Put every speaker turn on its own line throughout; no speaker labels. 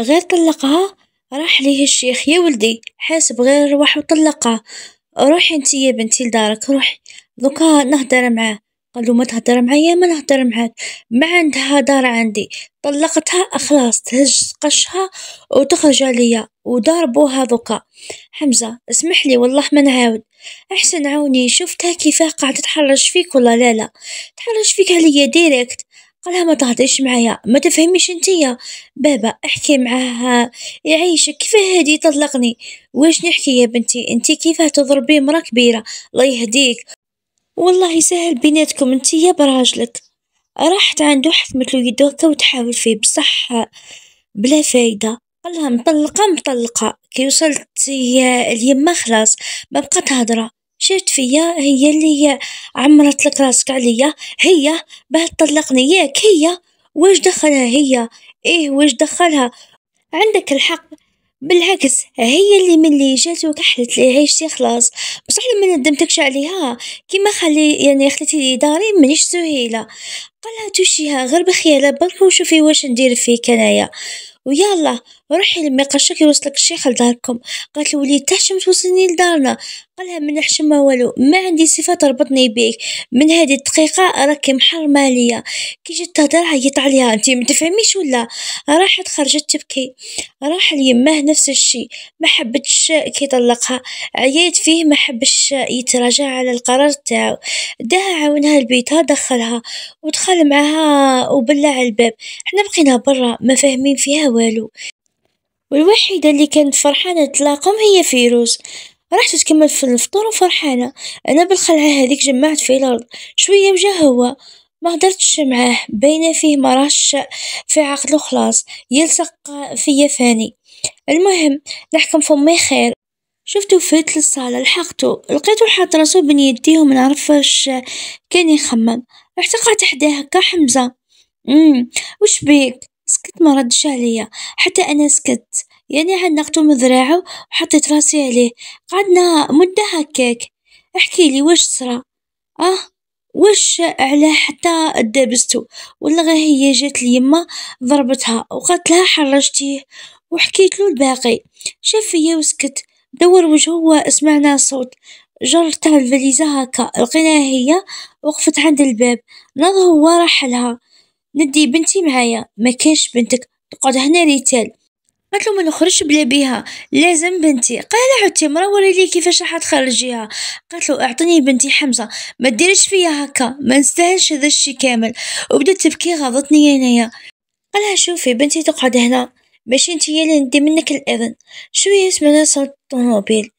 غير طلقها راح ليه الشيخ يا ولدي حاسب غير رواح وطلقها روحي انت يا بنتي لدارك روحي دوكا نهدر معاه قال له ما تهدر معايا ما نهدر معاك ما عندها دار عندي طلقتها خلاص تهز قشها وتخرج عليا ودار بوها دوكا حمزه اسمح لي والله ما نعاود احسن عاوني شفتها كيفاه قاعده تحرش فيك ولا لا لا تحرش فيك عليا ديريكت قالها ما تهضريش معايا ما تفهميش انتيا بابا احكي معاها يعيشك كيف هادي تطلقني واش نحكي يا بنتي انتي كيفاه تضربي مرا كبيره الله يهديك والله يسهل بيناتكم انتيا براجلك راحت عنده حثمت له يدو هكا وتحاول فيه بصح بلا فايده قالها مطلقه مطلقه كي وصلت يا اليما خلاص ما بقات هضره شفت فيا هي اللي عمرت لك راسك عليا هي باه تطلقني ياك هي واش دخلها هي ايه واش دخلها عندك الحق بالعكس هي اللي ملي جات وكحلت لي عيشتي خلاص بصح لما ندمتكش عليها كيما خلي يعني خليتي لي داري مانيش سهيله قالها توشيها غير بخيالها برك وشوفي واش ندير فيك انايا ويلا روحي لما قرشك يوصلك الشيخ لداركم قالت وليد تحشم توصلني لدارنا قالها من نحشم ما والو ما عندي صفة تربطني بيك من هذه الدقيقة راكي محرمة ليا كي جات تهدر عيط عليها انتي متفهميش ولا راحت خرجت تبكي راح ليماه نفس الشي ما حبتش كي طلقها عيات فيه ما حبش يتراجع على القرار تاعو داها عاونها لبيتها دخلها ودخل معاها وبلع الباب حنا بقينا برا ما فاهمين فيها والو والوحيدة اللي كانت فرحانة تلاقم هي فيروز رحت تكمل في الفطور وفرحانة أنا بالخلعة هذيك جمعت في الأرض شوية وجا هو ما هدرتش معاه باينة فيه مرش في عقله خلاص يلصق فيا فاني المهم نحكم فمي خير شفتو فات للصالة لحقتو لقيتو حاط راسو بين يديه ما نعرفش كان يخمم رحت قعدت حداه هكا حمزة امم وش بيك سكت ما ردش عليا حتى أنا سكت يعني عنقته من ذراعه وحطيت راسي عليه قعدنا مدة هكاك احكي لي واش صرا اه واش على حتى دابستو ولا غير هي جات ليما ضربتها وقالت لها حرجتيه وحكيت له الباقي شاف فيا وسكت دور وجهه وسمعنا صوت جرت الفاليزة هكا لقيناها هي وقفت عند الباب ناض هو راح لها ندي بنتي معايا ما كانش بنتك تقعد هنا ريتال قالت له ما نخرجش بلا بيها لازم بنتي قال عدتي مرا لي كيفاش راح تخرجيها قالت له اعطيني بنتي حمزه ما ديريش فيا هكا ما نستاهلش هذا الشي كامل وبدات تبكي غاضتني انايا قالها شوفي بنتي تقعد هنا ماشي انت اللي ندي منك الاذن شويه سمعنا صوت الطوموبيل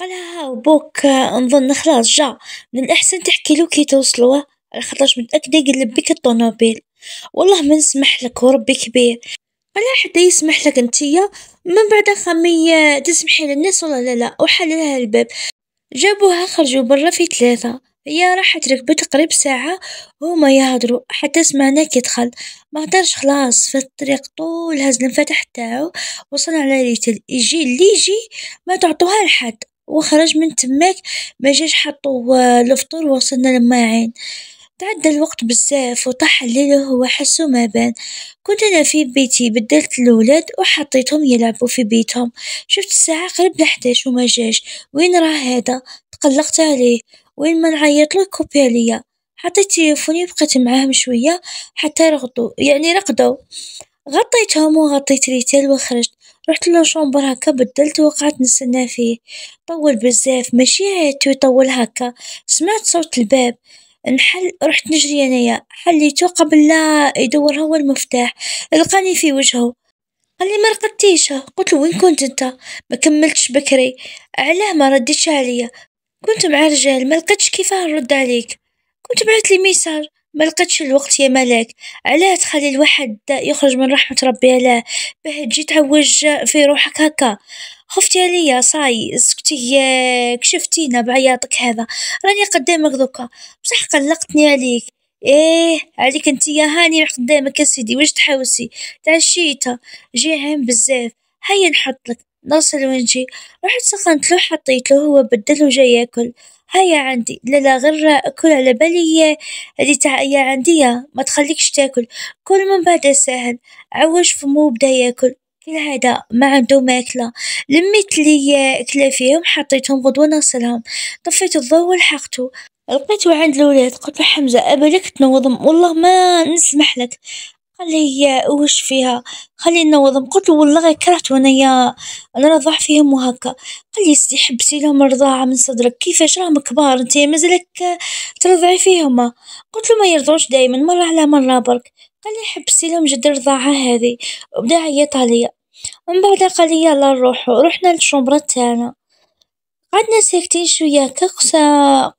قالها ها بوك نظن خلاص جا من الاحسن تحكي له كي توصلوه على خاطرش متاكده يقلب بك الطوموبيل والله ما نسمح لك وربي كبير ولا حتى يسمح لك انتيا من بعد خمية تسمحي للناس ولا لا لا وحللها الباب جابوها خرجوا برا في ثلاثة هي راحت ركبت قريب ساعة وهما يهدروا حتى سمعنا كيدخل ما هدرش خلاص في الطريق طول هز الانفتاح تاعو وصل على ليتل يجي اللي يجي ما تعطوها لحد وخرج من تماك ما جاش حطوا الفطور آه، وصلنا لماعين تعدى الوقت بزاف وطاح الليل وهو حسو ما بان، كنت أنا في بيتي بدلت الولاد وحطيتهم يلعبو في بيتهم، شفت الساعة قرب لحداش وما جاش، وين راه هذا تقلقت عليه وين ما نعيطلو يكوبي عليا، حطيت تليفوني وبقيت معاهم شوية حتى رغدو يعني رقدو، غطيتهم وغطيت ريتال وخرجت رحت للشومبر هكا بدلت وقعت نستنى فيه، طول بزاف ماشي عادتو يطول هكا، سمعت صوت الباب. نحل رحت نجري أنايا حليتو قبل لا يدور هو المفتاح لقاني في وجهه قال لي ما رقدتيش قلت له وين كنت انت ما كملتش بكري علاه ما رديتش عليا كنت مع رجال ما لقيتش كيفاه نرد عليك كنت بعت لي ميساج ما لقيتش الوقت يا ملاك علاه تخلي الواحد يخرج من رحمة ربي علاه باه تجي تعوج في روحك هكا خفتي عليا صاي سكتي آه، كشفتينا بعياطك هذا راني قدامك دوكا بصح قلقتني عليك ايه عليك انت يا هاني قدامك يا سيدي واش تحوسي تعشيتها جي عام بزاف هيا نحط لك نصل وين جي رحت سخنت له حطيت له هو بدل وجا ياكل هيا عندي لالا غرة كل على بالي هذه تاع يا عندي ما تخليكش تاكل كل من بعد ساهل عوج فمو بدا ياكل كل هذا ما عنده ماكلة لميت لي أكلة فيهم حطيتهم غدوة نغسلهم طفيت الضوء ولحقته لقيته عند الولاد قلت له حمزة ابلك تنوضم والله ما نسمح لك قال لي وش فيها خلي نوضهم قلت له والله غير كرهت وانا انا رضع فيهم وهكا قال لي سي حبسي لهم الرضاعه من صدرك كيفاش راهم كبار انت مازالك ترضعي فيهم قلت له ما يرضعوش دائما مره على مره برك قال لي حبسي لهم جد الرضاعه هذه وبدا عيط عليا من بعد قال لي يلا نروحو رحنا للشومبرا تاعنا قعدنا ساكتين شوية قلت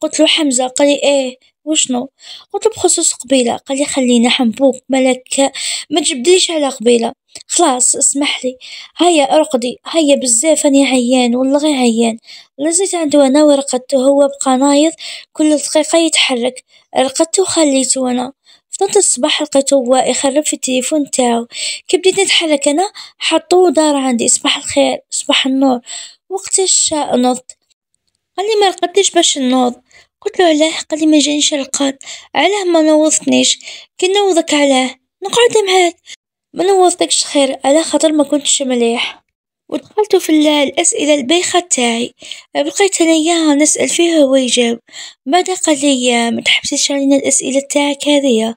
قلتلو حمزة قالي ايه وشنو قلتلو بخصوص قبيلة قالي خلينا حنبوك مالك ما تجبدليش على قبيلة خلاص اسمح لي هيا ارقدي هيا بزاف اني عيان والله غير عيان لزيت عندو انا ورقدته هو بقى نايض كل دقيقة يتحرك رقدته وخليتو انا فضلت الصباح لقيتو هو يخرب في التليفون تاعو كي بديت نتحرك انا حطوه دار عندي صباح الخير صباح النور وقتاش نضت قال لي ما رقدتش باش نوض قلت له علاه قال لي ما جانيش القاد علاه ما نوضتنيش كي نوضك علاه نقعد معاك ما نوضتكش خير على خاطر ما كنتش مليح ودخلت في الأسئلة البيخه تاعي بقيت أنايا نسأل فيها ويجاب بعد قال لي ما تحبسيش علينا الأسئلة تاعك هذه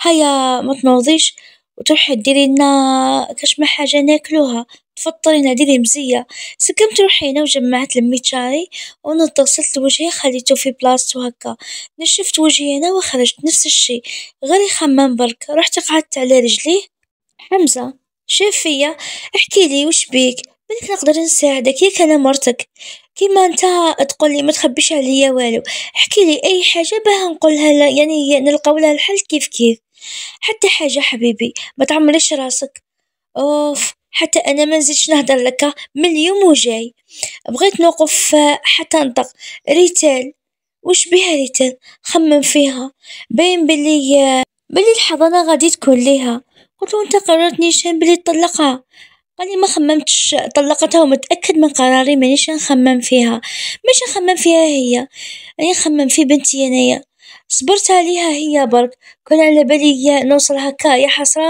هيا ما تنوضيش وتروحي ديري لنا كاش ما حاجة ناكلوها فطري نادي مزية سكمت روحي هنا وجمعت لميت شعري ونض غسلت وجهي خليته في بلاصتو هكا نشفت وجهي هنا وخرجت نفس الشي غير يخمم برك رحت قعدت على رجليه حمزة شاف فيا احكي لي وش بيك بالك نقدر نساعدك ياك انا مرتك كيما انت تقول لي ما تخبيش عليا والو احكي لي اي حاجه باه نقولها لا يعني نلقاو لها الحل كيف كيف حتى حاجه حبيبي ما تعمليش راسك اوف حتى انا ما نزيدش نهضر لك من اليوم وجاي بغيت نوقف آه، حتى نطق ريتال وش بها ريتال خمم فيها باين بلي آه، بلي الحضانه غادي تكون ليها قلت له انت قررت نيشان بلي تطلقها قال لي ما خممتش طلقتها ومتاكد من قراري مانيش نخمم فيها مش نخمم فيها هي راني نخمم في بنتي انايا صبرت عليها هي برك كان على بالي نوصل هكا يا حسره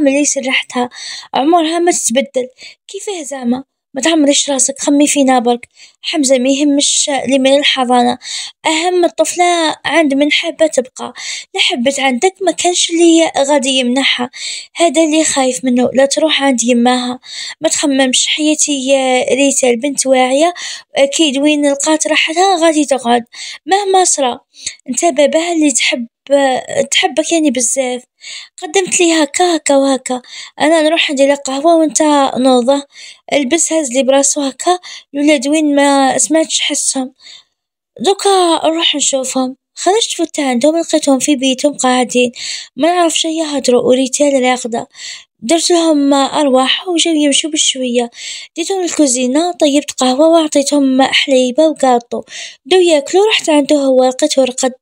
ملي سرحتها عمرها ما تتبدل كيفاه زعما ما تعمريش راسك خمي فينا برك حمزة ما يهمش اللي من الحضانة أهم الطفلة عند من حابة تبقى لحبت عندك ما كانش اللي غادي يمنحها هذا اللي خايف منه لا تروح عند يماها ما تخممش حياتي ريتا البنت واعية أكيد وين لقات راحتها غادي تقعد مهما صرا انت باباها اللي تحب تحب تحبك يعني بزاف قدمت ليها هكا هكا وهكا انا نروح عندي قهوه وانت نوضه البس هز لي براسو هكا الولاد وين ما سمعتش حسهم دوكا نروح نشوفهم خرجت فوت عندهم لقيتهم في بيتهم قاعدين ما نعرف شي يهضروا وريتال راقده درت لهم ارواح وجاو يمشوا بشويه ديتهم الكوزينه طيبت قهوه وعطيتهم حليبه وكاطو دو ياكلوا رحت عنده هو لقيته رقد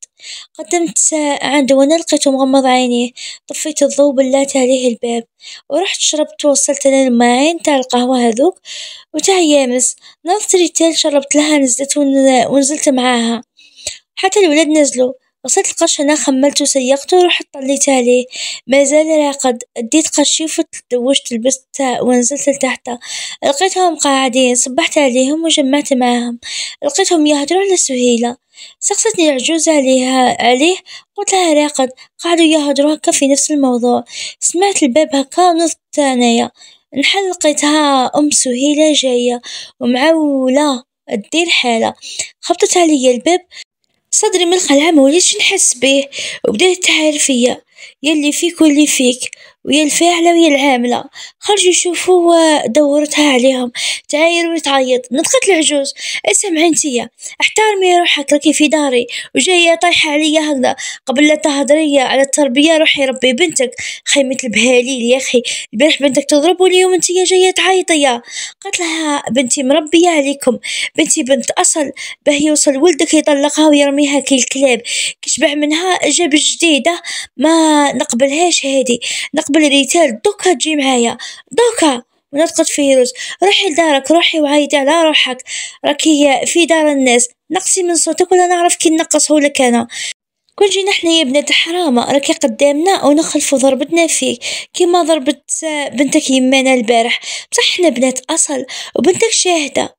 قدمت عنده وأنا لقيته مغمض عينيه طفيت الضوء بلات عليه الباب ورحت شربت وصلت للماعين تاع القهوة هذوك وتاع يامس ناظت ريتال شربت لها نزلت ونزلت معاها حتى الولاد نزلوا وصلت القرش أنا خملتو سيقتو رحت طليت عليه مازال راقد ديت قرشي وفت دوشت لبست ونزلت لتحت لقيتهم قاعدين صبحت عليهم وجمعت معهم لقيتهم يهدروا على سهيلة سقستني العجوز عليها عليه قلت لها راقد قعدوا يهدروا هكا في نفس الموضوع سمعت الباب هكا ونضت انايا نحل لقيتها ام سهيلة جاية ومعولة دير حالة خبطت عليا الباب صدري من الخلعه ما وليتش نحس بيه وبدا يتحايل فيا يا اللي فيك واللي فيك ويا الفاعلة ويا العاملة خرجوا يشوفوا آه، دورتها عليهم تعاير وتعيط نطقت العجوز اسمعي انتيا احترمي روحك راكي في داري وجاية طايحة عليا هكذا قبل لا تهضري على التربية روحي ربي بنتك خيمة البهاليل يا أخي البارح بنتك تضرب واليوم انتيا جاية تعيطي قالت لها بنتي مربية عليكم بنتي بنت أصل باه يوصل ولدك يطلقها ويرميها كي الكلاب كي منها جاب الجديدة ما ما نقبلهاش هادي نقبل الريتال دوكا تجي معايا دوكا ونطقت فيروز روحي لدارك روحي وعايدي على روحك راكي في دار الناس نقصي من صوتك ولا نعرف كي نقصه لك انا كون جينا حنايا يا بنات حرامة راكي قدامنا ونخلفو ضربتنا فيك كيما ضربت بنتك يمانا البارح بصح حنا بنات أصل وبنتك شاهدة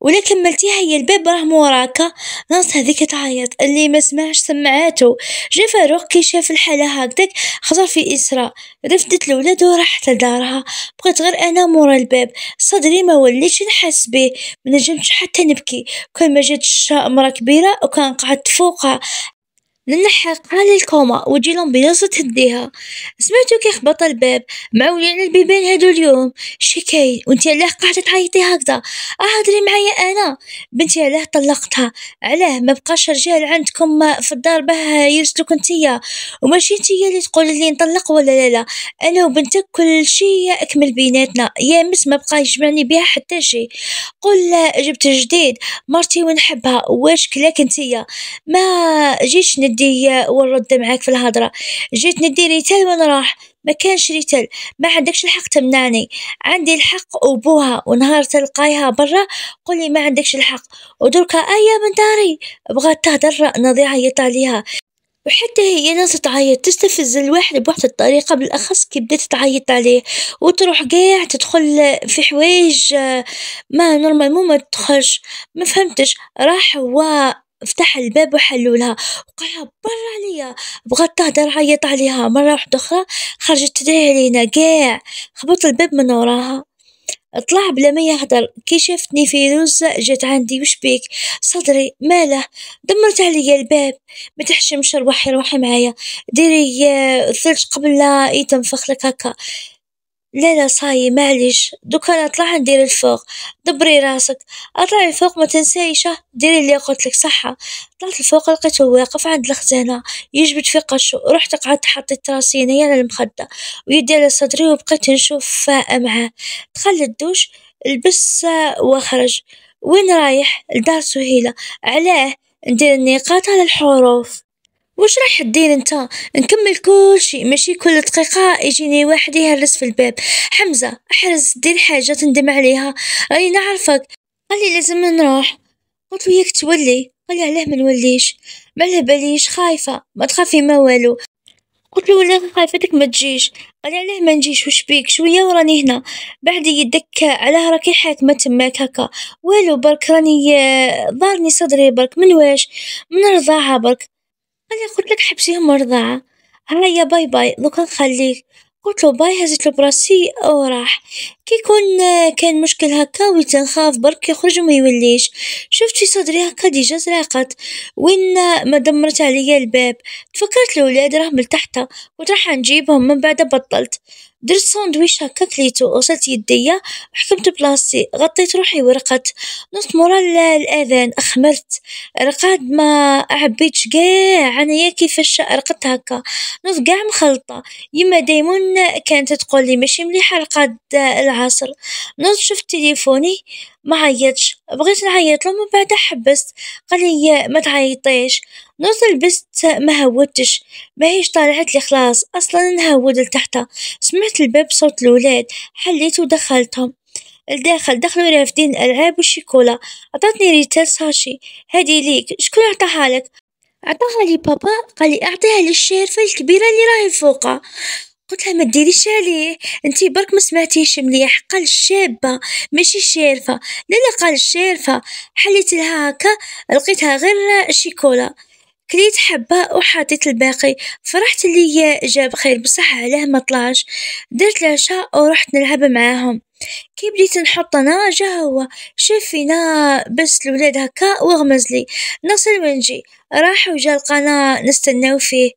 ولا كملتيها هي الباب راه موراكا ناس هذيك تعيط اللي ما سمعش سمعاتو جا فاروق كي شاف الحاله هكذاك خطر في اسراء رفدت الولاد وراحت لدارها بقيت غير انا مورا الباب صدري ما وليتش نحس به ما نجمتش حتى نبكي كان ما جاتش الشاء كبيره وكان قعدت فوقها على الكوما وجي لومبيلونس تهديها سمعتو كي خبط الباب معولين البيبان هادو اليوم شي كاين وانتي علاه قاعده تعيطي هكذا اهضري معايا انا بنتي علاه طلقتها علاه ما بقاش رجال عندكم في الدار باه يرسلوك انتيا وماشي انتيا اللي تقول لي نطلق ولا لا لا انا وبنتك كل شيء اكمل بيناتنا يا مس ما بقى يجمعني بها حتى شي قل جبت جديد مرتي ونحبها واش كلاك انتيا ما جيتش ندي ونرد معاك في الهضره جيت ندي ريتال ونراح ما كانش ريتال ما عندكش الحق تمنعني عندي الحق وبوها ونهار تلقايها برا قولي ما عندكش الحق ودركا ايا من داري بغات تهدر نضيعه يطاليها وحتى هي ناس تعيط تستفز الواحد بواحد الطريقة بالأخص كي بدات تعيط عليه وتروح قاع تدخل في حوايج آه، ما مو ما تدخلش ما فهمتش راح هو فتح الباب وحلولها وقالها برا عليا بغات تهدر عيط عليها مره واحده اخرى خرجت تدعي علينا قاع خبط الباب من وراها طلع بلا ما يهدر كي شافتني فيروز جات عندي وش بيك صدري ماله دمرت عليا الباب ما تحشمش روحي روحي معايا ديري آه، الثلج قبل لا يتنفخ لك هكا لا لا صاي معليش دوكا نطلع ندير الفوق دبري راسك اطلعي الفوق ما تنسايش ديري اللي قلتلك صحة طلعت الفوق لقيته واقف عند الخزانة يجبد في قشو رحت قعدت حطيت راسي هنايا على المخدة ويدي على صدري وبقيت نشوف فاء معاه دخل الدوش لبس وخرج وين رايح لدار سهيلة علاه ندير النقاط على الحروف واش رايح تدير انت نكمل كل شيء ماشي كل دقيقة يجيني واحد يهرس في الباب حمزة احرز دير حاجة تندم عليها راني نعرفك قالي لازم نروح قلت وياك تولي قالي علاه ما نوليش ما باليش خايفة ما تخافي ما والو قلت له والله خايفتك ما تجيش قال علاه ما نجيش وش بيك شويه وراني هنا بعد يدك علاه راكي حاكمه تماك هكا والو برك راني آه، ضارني صدري برك من واش من الرضاعه برك أنا قلت لك حبسيها مرضعة آه هيا باي باي دوكا نخليك قلت له باي هزيت له براسي وراح كي يكون آه، كان مشكل هكا ويتنخاف برك يخرج وما يوليش شفت في صدري هكا ديجا زرقت وين آه، ما دمرت عليا الباب تفكرت الولاد راهم لتحت وراح نجيبهم من بعد بطلت درت ساندويش هكا كليتو غسلت يديا حكمت بلاصتي غطيت روحي ورقت نص مورا الاذان اخمرت رقاد ما عبيتش كاع انايا كيفاش رقدت هكا نص كاع مخلطه يما دايمون كانت تقول لي ماشي مليحه رقاد العصر نص شفت تليفوني ما عيطش بغيت نعيط له من بعد حبست قال لي ما تعيطيش نص لبست ما هودتش ما هيش طالعت لي خلاص اصلا نهود لتحتها سمعت الباب صوت الولاد حليت ودخلتهم الداخل دخلوا رافدين الالعاب والشيكولا عطاتني ريتال ساشي هادي ليك شكون عطاها لك عطاها لي بابا قال لي اعطيها للشارفه الكبيره اللي راهي فوقها قلت لها ما ديريش عليه انت برك ما سمعتيش مليح قال الشابه ماشي شارفه لا لا قال شارفه حليت لها هكا لقيتها غير شيكولا كليت حبة وحطيت الباقي فرحت اللي جاب خير بصح عليه ما طلعش درت العشاء ورحت نلعب معاهم كي بديت نحط انا جا هو شاف فينا بس الولاد هكا وغمز لي نصل ونجي راح وجا لقانا نستناو فيه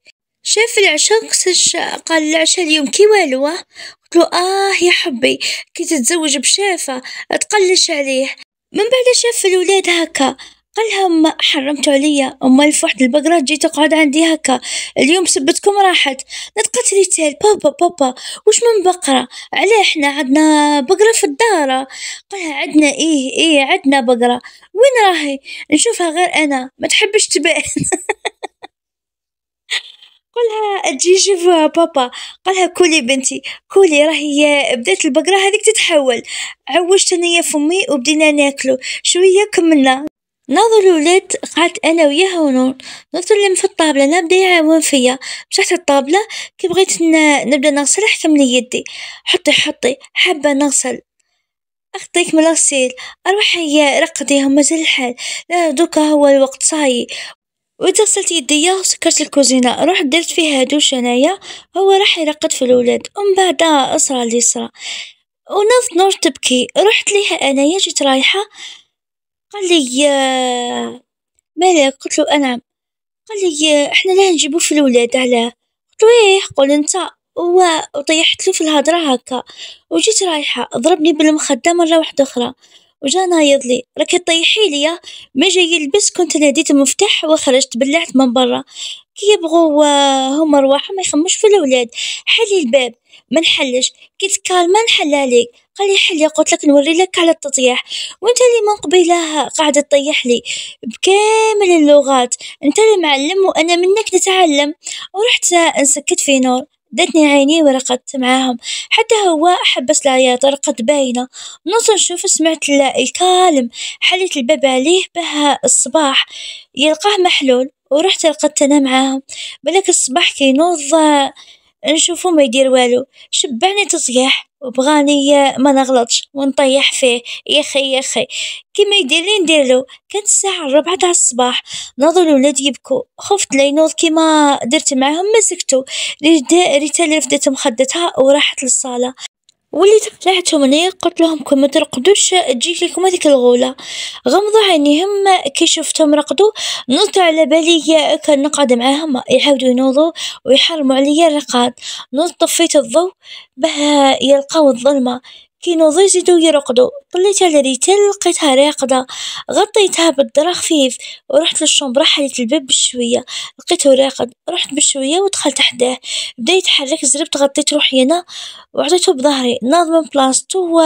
شاف العشاء قسش قال العشاء اليوم كي والو قلت له اه يا حبي كي تتزوج بشافه تقلش عليه من بعد شاف الولاد هكا قالها ما حرمتوا عليا أما الفحت البقرة جيت تقعد عندي هكا اليوم سبتكم راحت نطقت ريتال بابا بابا وش من بقرة علاه احنا عندنا بقرة في الدارة قالها عندنا ايه ايه عندنا بقرة وين راهي نشوفها غير أنا ما تحبش تبان قلها اجي شوفها بابا قالها كولي بنتي كولي راهي بدات البقره هذيك تتحول عوجت انايا فمي وبدينا ناكلو شويه كملنا ناظر الولاد قعدت أنا وياها ونور نظلم في الطابلة نبدا يعاون فيا مسحت الطابلة كي بغيت نبدا نغسل حتملي يدي حطي حطي حابة نغسل أخطيك من الغسيل أروحي رقديهم مازال الحال لا دوكا هو الوقت صاي وإذا غسلت يديا وسكرت الكوزينة رحت درت فيها دوش أنايا هو راح يرقد في الولاد ومن بعد أصرى آه، اللي صرا ونظ نور تبكي رحت ليها أنايا جيت رايحة قال لي آه، مالك قلت له أنا قال لي آه، احنا لا نجيبو في الولاد علاه قلت له ايه قول انت وطيحت له في الهضره هكا وجيت رايحه ضربني بالمخده مره واحده اخرى وجا نايض لي راك طيحي ليا آه، ما جاي يلبس كنت ناديت المفتاح وخرجت بلعت من برا كيبغوا آه، هما رواحهم ما يخموش في الاولاد حلي الباب ما نحلش كي تكالما نحلها ليك قال لي حلي قلت لك نوري لك على التطيح وانت اللي من قبيله قاعده تطيح لي بكامل اللغات انت اللي معلم وانا منك نتعلم ورحت نسكت في نور دتني عيني ورقدت معاهم حتى هو حبس العياط رقد باينة نص نشوف سمعت الكالم حليت الباب عليه بها الصباح يلقاه محلول ورحت لقدت أنا معاهم بلك الصباح كينوض نشوفو ما يدير والو شبعني تصيح وبغاني ما نغلطش ونطيح فيه يا خي يا خي كيما يدير لي نديرلو كانت الساعه الرابعة تاع الصباح نوض الاولاد يبكوا خفت لا ينوض كيما درت معاهم ما سكتوا ريت ريتا رفدت مخدتها وراحت للصاله وليت تقلعت مني قلت لهم كما ترقدوش تجيك لكم هذيك الغولة غمضوا عينيهم كي شفتهم رقدوا نط على بالي كان نقعد معاهم يعاودوا ينوضوا ويحرموا عليا الرقاد نط طفيت الضوء بها يلقاو الظلمة كي كينو ضجدو يرقدو طليت على ريتال لقيتها راقدة غطيتها بالدرا خفيف ورحت للشومبرا حليت الباب بشوية لقيته راقد رحت بشوية ودخلت حداه بدا يتحرك زربت غطيت روحي أنا وعطيته بظهري ناض من بلاصتو و...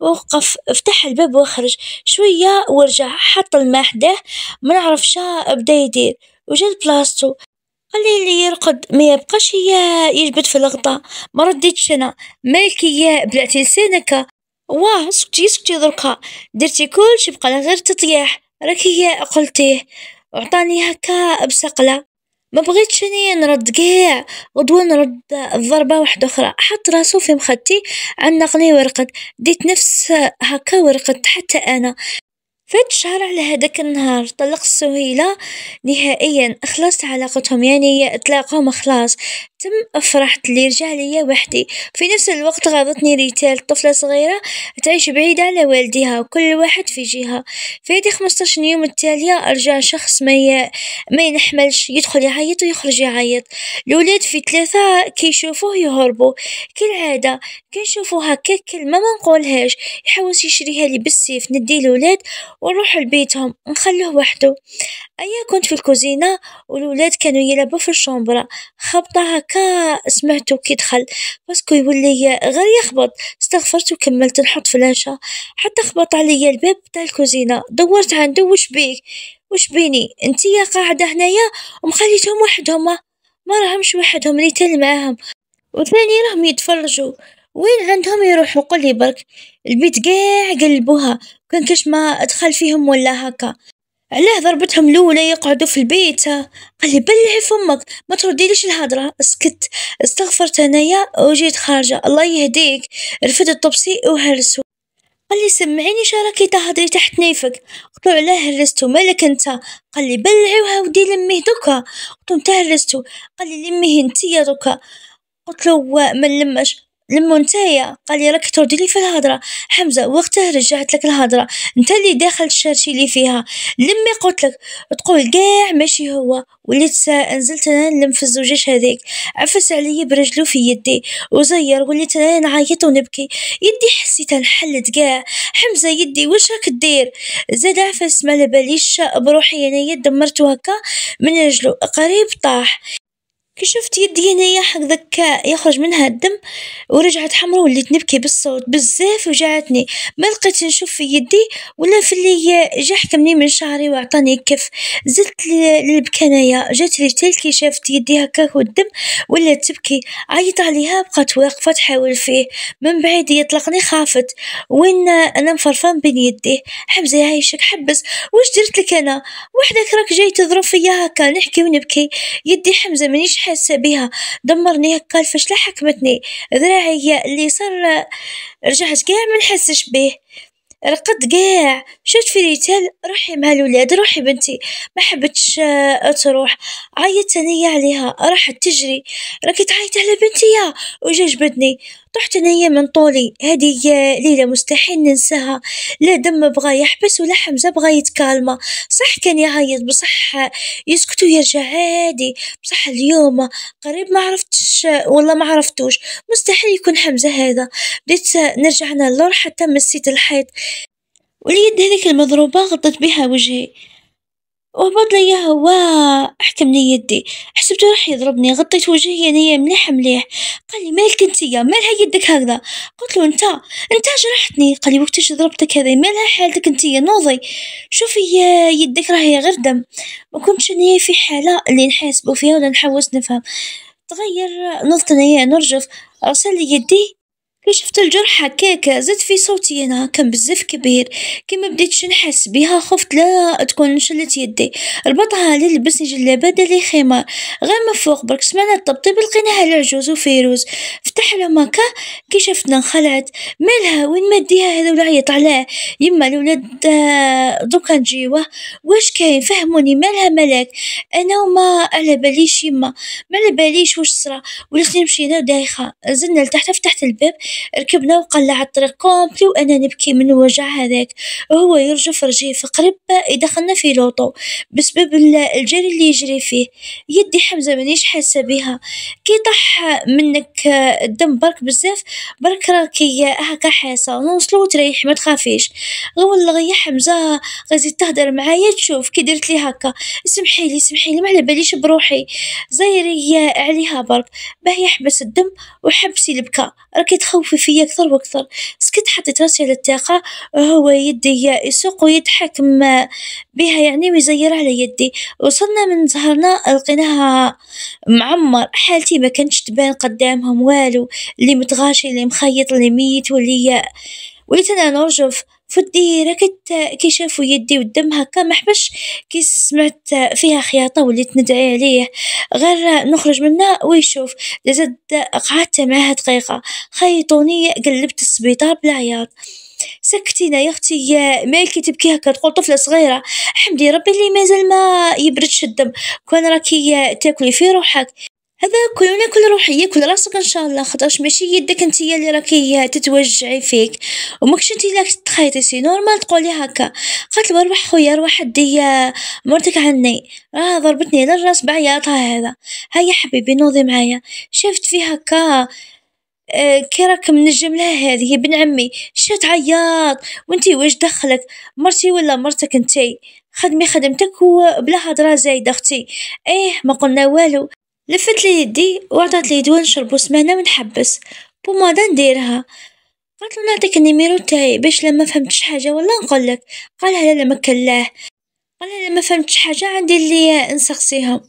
وقف فتح الباب وخرج شوية ورجع حط الماء حداه ما نعرفش بدا يدير وجا لبلاصتو قالي لي يرقد ما يبقاش يا يجبد في الغطا ما رديتش انا مالك يا بلعتي لسانك واه سكتي سكتي دركا درتي كلشي بقى غير تطيح راك يا قلتيه وعطاني هكا بصقله ما بغيتش اني نرد كاع غدوه نرد الضربه واحده اخرى حط راسو في مخدتي عنقني ورقد ديت نفس هكا ورقد حتى انا فات شهر على هداك النهار طلق السهيلة نهائيا خلصت علاقتهم يعني إطلاقهم خلاص تم أفرحت اللي رجع ليا وحدي في نفس الوقت غاضتني ريتال طفلة صغيرة تعيش بعيدة على والديها وكل واحد في جهة في هذه 15 يوم التالية أرجع شخص ما, ي... ما ينحملش يدخل يعيط ويخرج يعيط الولاد في ثلاثة كيشوفوه يهربوا كالعادة كنشوفو هكاك كلمة ما نقولهاش يحوس يشريها لي بالسيف ندي الولاد ونروح لبيتهم نخلوه وحده أيا كنت في الكوزينة والولاد كانوا يلعبوا في الشومبرا خبطة هكا سمعتو كي دخل باسكو يولي غير يخبط استغفرت وكملت نحط فلاشة حتى خبط عليا الباب تاع الكوزينة دورت عنده وش بيك وش بيني انتيا قاعدة هنايا ومخليتهم وحدهم ما راهمش وحدهم تل معاهم وثاني راهم يتفرجوا وين عندهم يروحوا قولي برك البيت قاع قلبوها كان كاش ما ادخل فيهم ولا هكا علاه ضربتهم الأولى يقعدوا في البيت قال لي بلعي فمك ما ترديليش الهضرة سكت استغفرت انايا وجيت خارجة الله يهديك رفد الطبسي وهرسو قال لي سمعيني شراكي تهضري تحت نيفك قلت له علاه هرستو مالك انت قال لي بلعي وهاودي لميه دوكا قلت له هرستو قال لي لميه يا دوكا قلت له ما نلمش لما انتهي قال لي راك تردي لي في الهضره حمزه وقتها رجعت لك الهضره انت اللي داخل الشرشي لي فيها لمي قلت لك تقول كاع ماشي هو وليت ساعة نزلت انا نلم في الزجاج هذيك عفس علي برجلو في يدي وزير وليت انا نعيط ونبكي يدي حسيتها انحلت كاع حمزه يدي واش راك دير زاد عفس ما لباليش بروحي انا يد دمرتو هكا من رجلو قريب طاح كشفت يدي حق ذكاء يخرج منها الدم ورجعت حمرا وليت نبكي بالصوت بزاف وجعتني ما لقيت نشوف في يدي ولا في اللي جا حكمني من شعري وعطاني كف زدت للبكنايا جات لي تلكي شافت يدي هكاك والدم ولات تبكي عيط عليها بقات واقفة تحاول فيه من بعيد يطلقني خافت وين انا مفرفان بين يديه حبزي عايشك حبس واش درت لك انا وحدك راك جاي تضرب فيا هكا نحكي ونبكي يدي حمزه مانيش حاسة بها دمرني هكا لا حكمتني ذراعي اللي صار رجعت كاع ما نحسش بيه رقد كاع شفت في ريتال روحي مع الولاد روحي بنتي ما حبتش آه، تروح عيطت عليها راحت تجري راكي تعيط على بنتي يا وجا جبدني طحت انايا من طولي هذه ليله مستحيل ننساها لا دم بغا يحبس ولا حمزه بغا يتكالما صح كان يعيط بصح يسكت ويرجع عادي بصح اليوم قريب ما عرفتش والله ما عرفتوش مستحيل يكون حمزه هذا بديت نرجع انا للور حتى مسيت الحيط واليد هذيك المضروبه غطت بها وجهي وهبط ليا هو واه أحكم لي يدي حسبته راح يضربني غطيت وجهي انايا مليح مليح قال لي مالك يا مالها يدك هكذا قلت له انت انت جرحتني قال لي وقتاش ضربتك هذا مالها حالتك يا نوضي شوفي يدك راهي غير دم ما كنتش انايا في حالة اللي نحاسبه فيها ولا نحوس نفهم تغير نضت أنايا نرجف أرسل لي يدي كي شفت الجرح هكاك زاد في صوتي انا كان بزاف كبير كي ما بديتش نحس بها خفت لا تكون شلت يدي ربطها لي لبسني جلابه دار لي خمار غير من فوق برك سمعنا الطبطيب لقيناها العجوز وفيروز فتح لهم ماكا كي شفتنا انخلعت مالها وين مديها هذا ولا عيط عليه يما الولاد آه، دوكا نجيوه واش كاين فهموني مالها ملاك انا وما على باليش يما ما على باليش واش صرا ولات نمشي انا دايخه زدنا لتحت فتحت الباب ركبنا وقلع الطريق كومبلي وأنا نبكي من الوجع هذاك وهو يرجف رجلي فقريب دخلنا في لوطو بسبب الجري اللي يجري فيه يدي حمزة مانيش حاسة بها كي طح منك الدم برك بزاف برك راكي هكا حاسة نوصلو وتريحي ما تخافيش والله غي حمزة غازي تهدر معايا تشوف كي درت لي هكا سمحي لي سمحي لي ما على باليش بروحي زايري عليها برك باهي حبس الدم وحبسي البكا راكي تخوف يخوف فيا أكثر وأكثر سكت حطيت راسي على الطاقة وهو يدي يسوق ويضحك ما بها يعني ويزير على يدي وصلنا من زهرنا لقيناها معمر حالتي ما كانتش تبان قدامهم والو اللي متغاشي اللي مخيط اللي ميت واللي وليت انا نرجف في الديره كنت شافو يدي والدم هكا محبش كي سمعت فيها خياطة وليت ندعي عليه غير نخرج منها ويشوف زاد قعدت معاه دقيقة خيطوني قلبت السبيطار بالعياط سكتينا يا اختي مالكي تبكي هكا تقول طفله صغيره حمدي ربي اللي مازال ما يبردش الدم كون راكي تاكلي في روحك هذا كلنا كل روحية كل راسك ان شاء الله خاطرش ماشي يدك هي اللي راكي تتوجعي فيك وماكش انتي اللي تخيطي سي نورمال تقولي هكا قالت له روح خويا روح دي آه، مرتك عني راه ضربتني للراس بعياطها هذا هيا حبيبي نوضي معايا شفت في هكا آه، كي راك منجم لها هذه ابن عمي شات عياط وانتي واش دخلك مرتي ولا مرتك انتي خدمي خدمتك وبلا هضره زايده اختي ايه ما قلنا والو لفت لي يدي وعطات لي دواء نشربو سمانه ونحبس بومادا نديرها قالت له نعطيك النيميرو تاعي باش لما فهمتش حاجه ولا نقول لك قالها لا لا مكلاه قالها لما فهمتش حاجه عندي اللي نسقسيها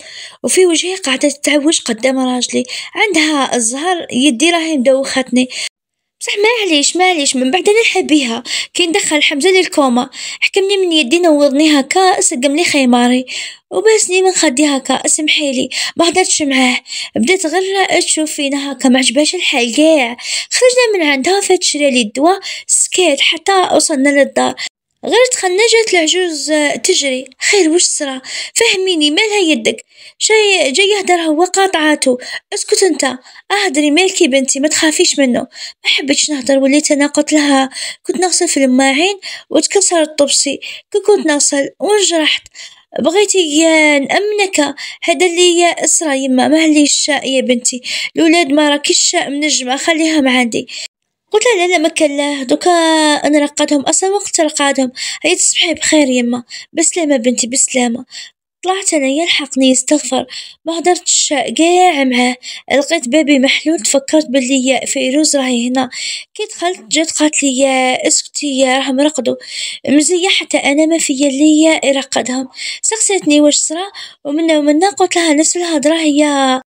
وفي وجهي قاعده تتعوج قدام راجلي عندها الزهر يدي راهي مدوختني بصح معليش معليش من بعد انا حبيها كي ندخل حمزه للكوما حكمني من يدي نوضني هكا سقم لي خماري وباسني من خدي هكا لي ما هدرتش معاه بدات غير تشوف فينا هكا ما عجبهاش الحال خرجنا من عندها فات شرا لي الدواء سكيت حتى وصلنا للدار غير دخلنا جات العجوز آه، تجري خير وش صرا فهميني مالها يدك جاي جاي يهدر هو قاطعته اسكت انت اهدري مالكي بنتي ما تخافيش منه ما حبيتش نهدر وليت انا قلت لها كنت نغسل في الماعين وتكسر الطبسي كي كنت نغسل وانجرحت بغيتي آه، نأمنك هذا اللي يا اسرى يما مهليش يا بنتي الاولاد ما راكيش نجمه خليهم عندي قلت لها لا ما كان له دوكا انا رقدهم اصلا وقت رقادهم هي تصبحي بخير يما بسلامه بنتي بسلامه طلعت انا يلحقني يستغفر ما هدرتش كاع معاه لقيت بابي محلول تفكرت بلي فيروز راهي هنا كي دخلت جات قالت لي اسكتي راهم رقدوا مزيه حتى انا ما فيا ليا يرقدهم سقسيتني واش صرا ومنا ومنا قلت لها نفس الهضره هي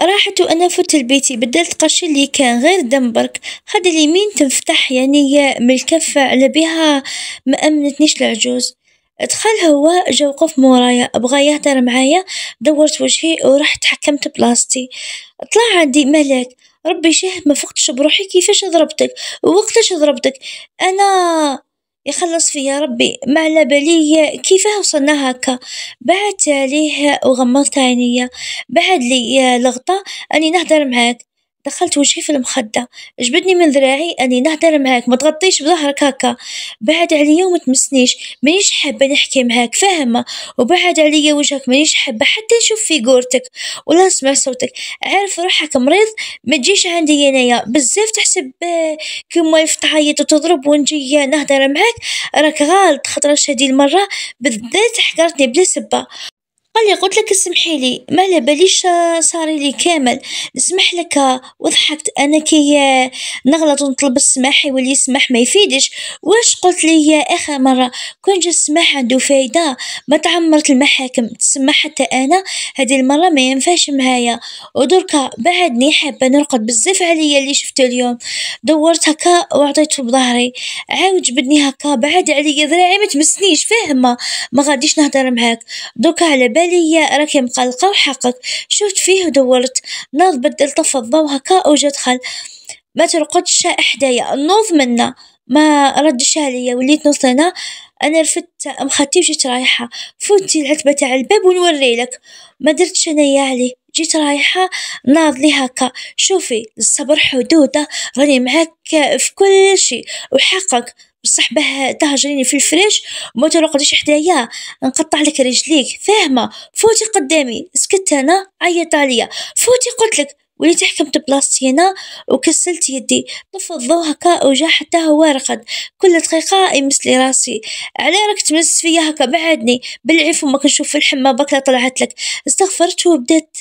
راحت وأنا فوت البيت بدلت قرشي اللي كان غير دم برك خد اليمين تنفتح يعني من الكفة على بيها ما أمنتنيش العجوز دخل هو جا وقف مورايا بغا يهدر معايا دورت وجهي ورحت حكمت بلاصتي طلع عندي ملاك ربي شاهد ما فقتش بروحي كيفاش ضربتك وقتاش ضربتك انا يخلص في يا ربي ما على بالي كيفاه وصلنا هكا بعد عليه وغمضت عينيا بعد لي لغطة اني نهدر معاك دخلت وجهي في المخدة جبدني من ذراعي أني نهدر معاك ما تغطيش بظهرك هكا بعد عليا وما تمسنيش مانيش حابة نحكي معاك فاهمة وبعد عليا وجهك مانيش حابة حتى نشوف قورتك ولا نسمع صوتك عارف روحك مريض ما تجيش عندي أنايا بزاف تحسب آه، كيما تعيط وتضرب ونجي نهدر معاك راك غالط خطرة هادي المرة بالذات حقرتني بلا سبة قال لي قلت لك اسمحي لي ما على باليش آه، صاري لي كامل نسمح لك آه، وضحكت انا كي آه، نغلط ونطلب السماح يولي يسمح ما يفيدش واش قلت لي يا اخر مره كون جا السماح عنده فايده ما تعمرت المحاكم تسمح حتى انا هذه المره ما ينفعش معايا ودركا بعدني حابه نرقد بزاف عليا اللي شفته اليوم دورت هكا وعطيته بظهري عاود جبدني هكا بعد عليا ذراعي ما تمسنيش فاهمه ما غاديش نهضر معاك دركا على بالي ليا راكي مقلقة وحقك شفت فيه ودورت ناض بدل طف الضو هكا أوجد دخل ما ترقدش حدايا النوض منا ما ردش عليا وليت نوصلنا انا رفدت مخاتي وجيت رايحه فوتي العتبه تاع الباب ونوري لك ما درتش انايا عليه جيت رايحه ناض لي هكا شوفي الصبر حدوده راني معاك في كل شيء وحقك بصح باه تهجريني في الفريش ما ترقديش حدايا نقطع لك رجليك فاهمه فوتي قدامي سكت انا عيط عليا فوتي قلت لك وليت حكمت هنا وكسلت يدي طفى الضو هكا وجا حتى هو رقد كل دقيقة يمس لي راسي على راك تمس فيا هكا بعدني بالعيف وما كنشوف الحمى بكرة طلعت لك استغفرت وبدات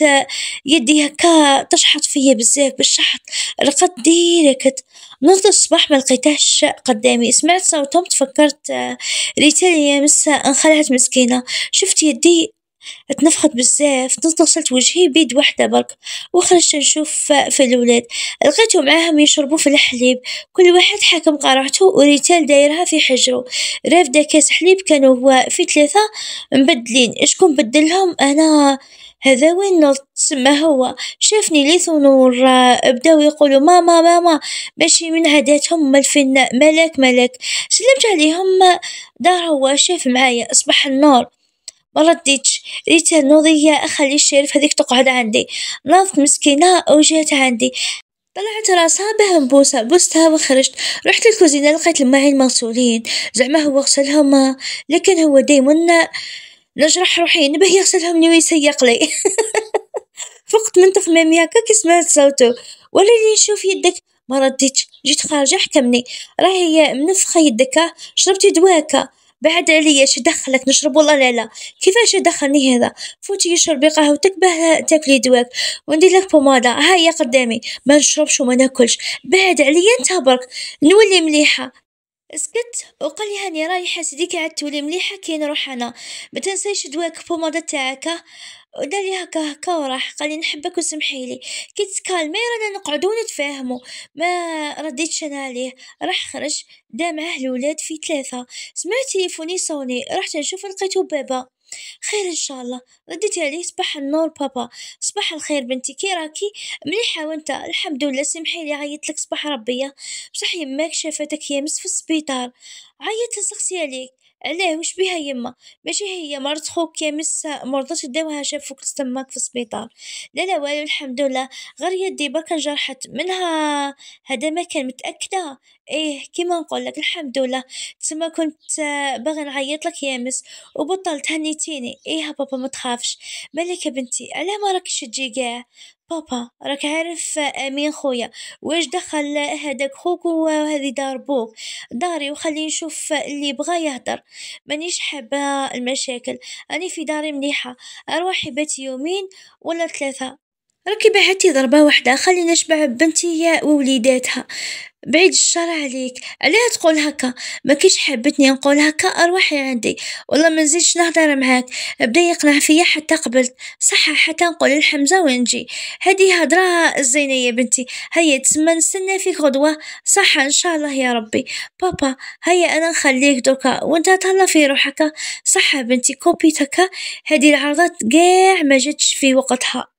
يدي هكا تشحط فيا بزاف بالشحط رقدت ديركت نوض الصباح ما لقيتهش قدامي سمعت صوتهم تفكرت ريتا يا مسا انخلعت مسكينة شفت يدي تنفخت بزاف تنتغسلت وجهي بيد وحدة برك وخرجت نشوف في الولاد لقيتو معاهم يشربوا في الحليب كل واحد حاكم قرعته وريتال دايرها في حجره رافدة كاس حليب كانوا هو في ثلاثة مبدلين شكون بدلهم أنا هذا وين نط تسمى هو شافني ليث ونور بداو يقولوا ماما ماما ماشي من هداتهم ملفن ملك ملك سلمت عليهم دار هو شاف معايا اصبح النور ما رديتش ريت نوضي يا أخلي الشريف هذيك تقعد عندي ناضت مسكينة وجات عندي طلعت راسها بوسة بوستها وخرجت رحت الكوزينة لقيت الماعين مغسولين زعما هو غسلهم آه، لكن هو دايما آه، نجرح روحي نبه يغسلهم نوي يسيق لي فقت من تخمام هكا كي سمعت صوته ولا لي نشوف يدك ما رديتش جيت خارجة حكمني راهي آه، منفخة يدك شربتي دواكا بعد عليا اش دخلك نشرب والله لا لا كيفاش دخلني هذا فوتي شربي قهوتك باه تاكلي دواك وندير لك بومادا هي قدامي ما نشربش وما ناكلش بعد عليا انت برك نولي مليحه سكت وقال لي هاني رايحه سيدي قاعد تولي مليحه كي نروح انا ما تنسيش دواك بومادا تاعك لي هكا هكا وراح قال لي نحبك وسمحيلي كي تكالمي رانا نقعدو نتفاهمو ما رديتش انا عليه راح خرج دا معاه الولاد في ثلاثة سمعت تليفوني صوني رحت نشوف لقيتو بابا خير ان شاء الله رديت عليه صباح النور بابا صباح الخير بنتي كي راكي مليحه وانت الحمد لله سمحي لي عيطت لك صباح ربيه بصح يماك شافتك مس في السبيطار عيطت لسختي عليك علاه وش بها يما ماشي هي مرض خوك يا مس مرضت داوها شافوك تماك في السبيطار لا لا والو الحمد لله غير يدي برك جرحت منها هذا ما كان متاكده ايه كيما نقول لك الحمد لله تما كنت باغي نعيط لك يا مس وبطلت هنيتيني ايه بابا ما تخافش مالك بنتي علاه ما راكش تجي كاع بابا راك عارف آه، مين خويا واش دخل هذاك خوك وهذه دار بوك داري وخلي نشوف اللي بغى يهدر مانيش حابه المشاكل راني في داري مليحه اروحي بات يومين ولا ثلاثه راكي باعتي ضربه واحده خلينا نشبع بنتي ووليداتها بعيد الشر عليك علاه تقول هكا ما كيش حبتني نقول هكا ارواحي عندي والله ما نزيدش نهضر معاك بدا يقنع فيا حتى قبلت صح حتى نقول لحمزه ونجي هادي هذه هضره الزينه يا بنتي هيا تسمى نستنى فيك غدوه صح ان شاء الله يا ربي بابا هيا انا نخليك دوكا وانت تهلا في روحك صح بنتي كوبيتك هذه العرضات كاع ما جاتش في وقتها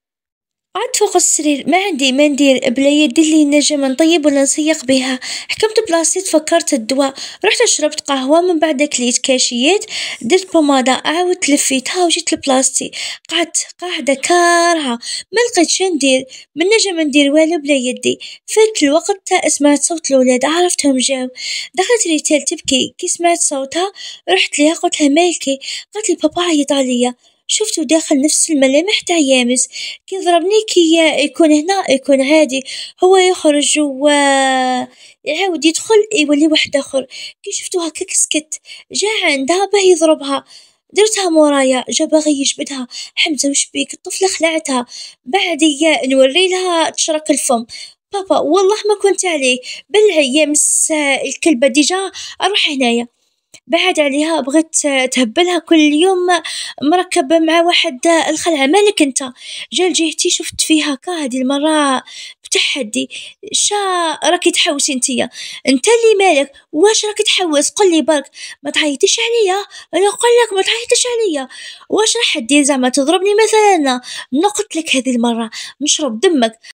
قعدت فوق السرير ما عندي ما ندير بلا يد اللي نجم نطيب ولا نسيق بها حكمت بلاصتي تفكرت الدواء رحت شربت قهوة من بعد كليت كاشيات درت بومادة عاودت لفيتها وجيت لبلاصتي قعدت قاعدة كارهة ما لقيتش ندير ما نجم ندير والو بلا يدي فات الوقت تا سمعت صوت الولاد عرفتهم جاو دخلت ريتال تبكي كي سمعت صوتها رحت ليها قلت لها مالكي قالت لي بابا عيط عليا شفته داخل نفس الملامح تاع يامس كي ضربني كي يكون هنا يكون عادي هو يخرج و يعاود يدخل يولي واحد اخر كي شفتو هكاك سكت جا عندها باه يضربها درتها مورايا جا باغي يجبدها حمزه وش بيك الطفله خلعتها بعديا نوري لها تشرك الفم بابا والله ما كنت عليه بلعي يامس الكلبه ديجا اروح هنايا بعد عليها بغيت تهبلها كل يوم مركبة مع واحد الخلعة مالك انت جا لجهتي شفت فيها كهدي المرة بتحدي شا راكي تحوسي انتيا انت اللي مالك واش راكي تحوس لي برك ما تعيطيش عليا انا قل لك ما تعيطيش عليا واش راح تدير زعما تضربني مثلا نقتلك هذه المره نشرب دمك